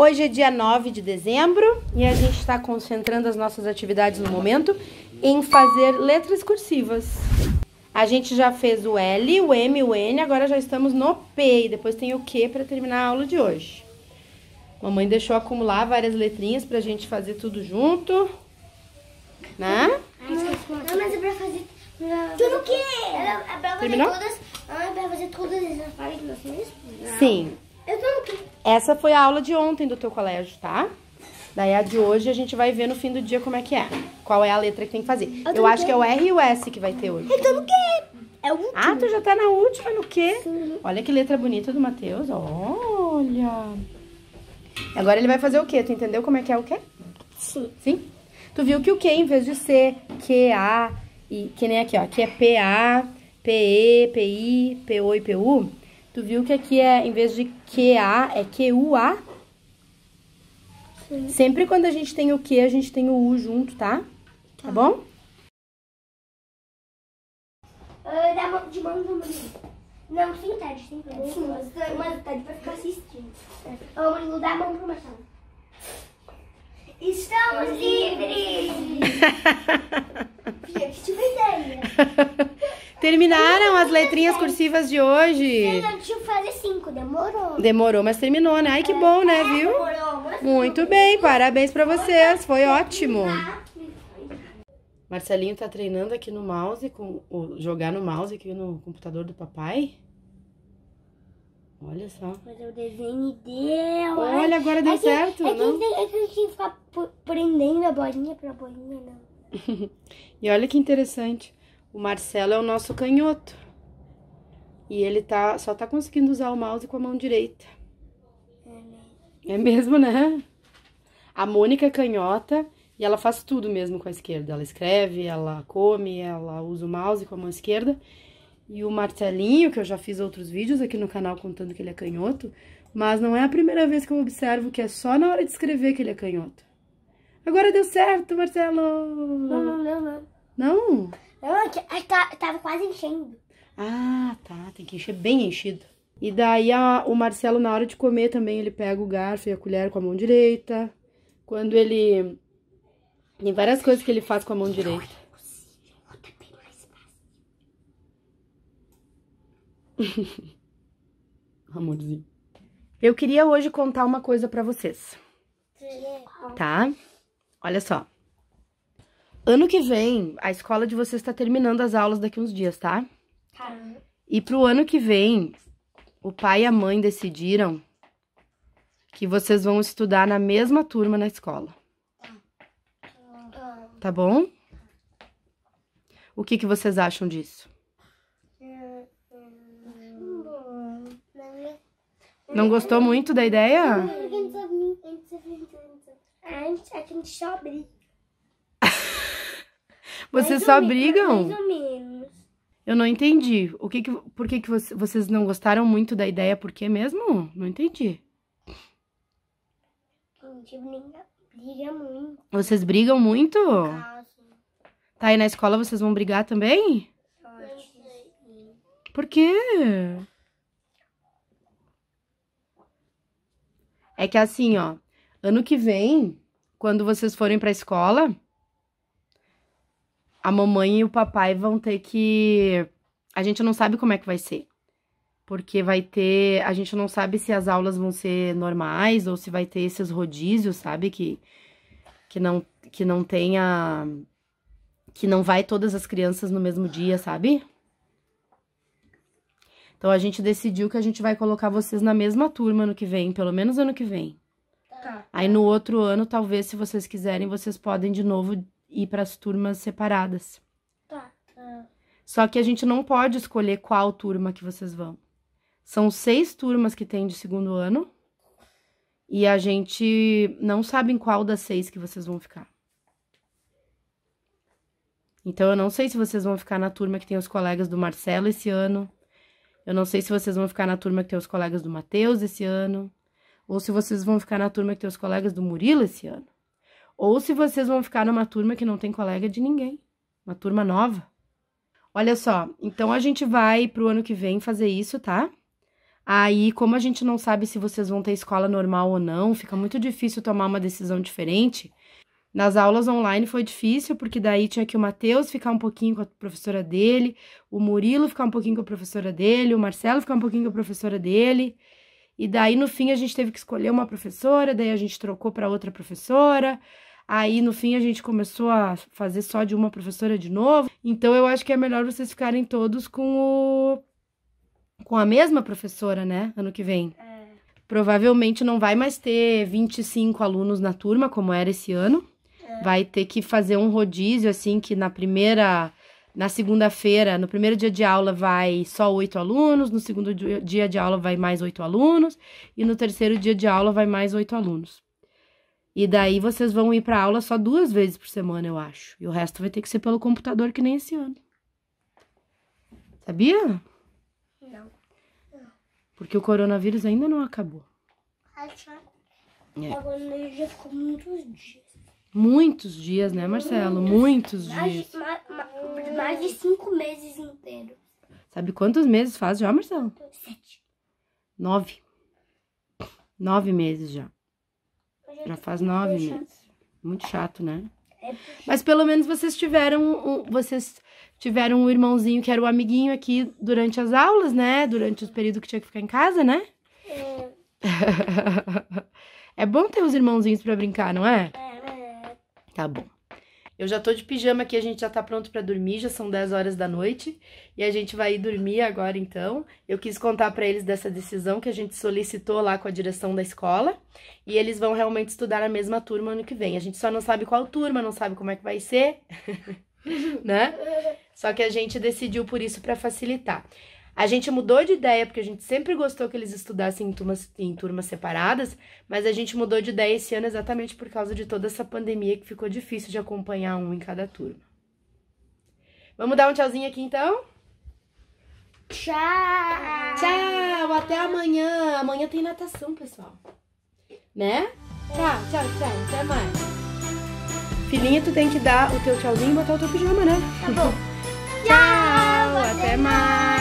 Hoje é dia 9 de dezembro e a gente está concentrando as nossas atividades no momento em fazer letras cursivas. A gente já fez o L, o M, o N, agora já estamos no P e depois tem o Q para terminar a aula de hoje. Mamãe deixou acumular várias letrinhas para a gente fazer tudo junto. Né? Não, mas é para fazer... Tudo o quê? É para é fazer todas... as letras Sim. Essa foi a aula de ontem do teu colégio, tá? Daí a de hoje a gente vai ver no fim do dia como é que é. Qual é a letra que tem que fazer. Eu, eu acho que é o R e o S que vai ter hoje. Eu tô no quê? É o último. Ah, tu já tá na última no quê? Sim. Olha que letra bonita do Matheus. Olha. Agora ele vai fazer o quê? Tu entendeu como é que é o quê? Sim. Sim? Tu viu que o quê, em vez de ser Q, A, e que nem aqui, ó. Aqui é P, A, P, E, P, I, P, O e P, U. Tu viu que aqui é, em vez de QA, é QUA? Sim. Sempre quando a gente tem o Q, a gente tem o U junto, tá? Tá, tá bom? Uh, de mão no Não, sem tarde, sem tarde. Sim, mas, mas tarde pra ficar assistindo. Ô, tá, Murilo, dá a mão pro Marcelo. Estamos livres! Fia, que tive tipo ideia. Terminaram as letrinhas cursivas de hoje. Deixa eu fazer cinco, demorou. Demorou, mas terminou, né? Ai, que bom, né, é, viu? Muito bem, parabéns pra vocês, foi ótimo. Marcelinho tá treinando aqui no mouse, com, jogar no mouse aqui no computador do papai. Olha só. Mas é o desenho deu. Olha, agora deu é que, certo, é que, não? É que a gente que ficar prendendo a bolinha pra bolinha, não. e olha que interessante. O Marcelo é o nosso canhoto. E ele tá, só tá conseguindo usar o mouse com a mão direita. É mesmo, né? A Mônica é canhota e ela faz tudo mesmo com a esquerda. Ela escreve, ela come, ela usa o mouse com a mão esquerda. E o Marcelinho, que eu já fiz outros vídeos aqui no canal contando que ele é canhoto, mas não é a primeira vez que eu observo que é só na hora de escrever que ele é canhoto. Agora deu certo, Marcelo! Não, não, não. Não? não? Não, tá, tava quase enchendo. Ah, tá. Tem que encher bem enchido. E daí a, o Marcelo, na hora de comer também, ele pega o garfo e a colher com a mão direita. Quando ele. Tem várias coisas que ele faz com a mão direita. É é Amorzinho. Eu queria hoje contar uma coisa para vocês. Tá? Olha só. Ano que vem, a escola de vocês está terminando as aulas daqui uns dias, tá? Tá. E pro ano que vem, o pai e a mãe decidiram que vocês vão estudar na mesma turma na escola. Ah. Tá bom? O que, que vocês acham disso? Não gostou muito da ideia? A gente, a gente só brinca. Vocês mais só brigam? Mais ou menos. Eu não entendi. O que que, por que, que vocês não gostaram muito da ideia? Por que mesmo? Não entendi. A gente briga, muito. Vocês brigam muito? Ah, tá, e na escola vocês vão brigar também? Por quê? É que assim, ó, ano que vem, quando vocês forem pra escola, a mamãe e o papai vão ter que. A gente não sabe como é que vai ser. Porque vai ter. A gente não sabe se as aulas vão ser normais ou se vai ter esses rodízios, sabe? Que, que, não, que não tenha. Que não vai todas as crianças no mesmo dia, sabe? Então a gente decidiu que a gente vai colocar vocês na mesma turma ano que vem, pelo menos ano que vem. Tá. Aí no outro ano, talvez, se vocês quiserem, vocês podem de novo ir para as turmas separadas. Tá, tá. Só que a gente não pode escolher qual turma que vocês vão. São seis turmas que tem de segundo ano. E a gente não sabe em qual das seis que vocês vão ficar. Então, eu não sei se vocês vão ficar na turma que tem os colegas do Marcelo esse ano. Eu não sei se vocês vão ficar na turma que tem os colegas do Matheus esse ano. Ou se vocês vão ficar na turma que tem os colegas do Murilo esse ano. Ou se vocês vão ficar numa turma que não tem colega de ninguém, uma turma nova. Olha só, então a gente vai pro ano que vem fazer isso, tá? Aí, como a gente não sabe se vocês vão ter escola normal ou não, fica muito difícil tomar uma decisão diferente. Nas aulas online foi difícil, porque daí tinha que o Matheus ficar um pouquinho com a professora dele, o Murilo ficar um pouquinho com a professora dele, o Marcelo ficar um pouquinho com a professora dele. E daí, no fim, a gente teve que escolher uma professora, daí a gente trocou para outra professora. Aí no fim a gente começou a fazer só de uma professora de novo. Então eu acho que é melhor vocês ficarem todos com o com a mesma professora, né? Ano que vem. É. Provavelmente não vai mais ter 25 alunos na turma como era esse ano. É. Vai ter que fazer um rodízio assim que na primeira na segunda-feira, no primeiro dia de aula, vai só oito alunos, no segundo dia de aula vai mais oito alunos, e no terceiro dia de aula vai mais oito alunos. E daí vocês vão ir para aula só duas vezes por semana, eu acho. E o resto vai ter que ser pelo computador, que nem esse ano. Sabia? Não. Porque o coronavírus ainda não acabou. É. Agora já ficou muitos dias. Muitos dias, né, Marcelo? Muitos mais, dias. Mais, mais, mais de cinco meses inteiros. Sabe quantos meses faz já, Marcelo? Sete. Nove. Nove meses já. Já faz nove, meses. Muito chato, né? É Mas pelo menos vocês tiveram, um, vocês tiveram um irmãozinho que era o um amiguinho aqui durante as aulas, né? Durante o período que tinha que ficar em casa, né? É. é bom ter os irmãozinhos para brincar, não é? É. Né? Tá bom. Eu já tô de pijama aqui, a gente já tá pronto para dormir, já são 10 horas da noite e a gente vai dormir agora então. Eu quis contar para eles dessa decisão que a gente solicitou lá com a direção da escola e eles vão realmente estudar a mesma turma ano que vem. A gente só não sabe qual turma, não sabe como é que vai ser, né? Só que a gente decidiu por isso para facilitar. A gente mudou de ideia, porque a gente sempre gostou que eles estudassem em turmas, em turmas separadas, mas a gente mudou de ideia esse ano exatamente por causa de toda essa pandemia que ficou difícil de acompanhar um em cada turma. Vamos dar um tchauzinho aqui então? Tchau! Tchau! Até amanhã! Amanhã tem natação, pessoal. Né? Tchau, tchau, tchau. Até mais. Filhinha, tu tem que dar o teu tchauzinho e botar o teu pijama, né? Tá bom. tchau! Até mais!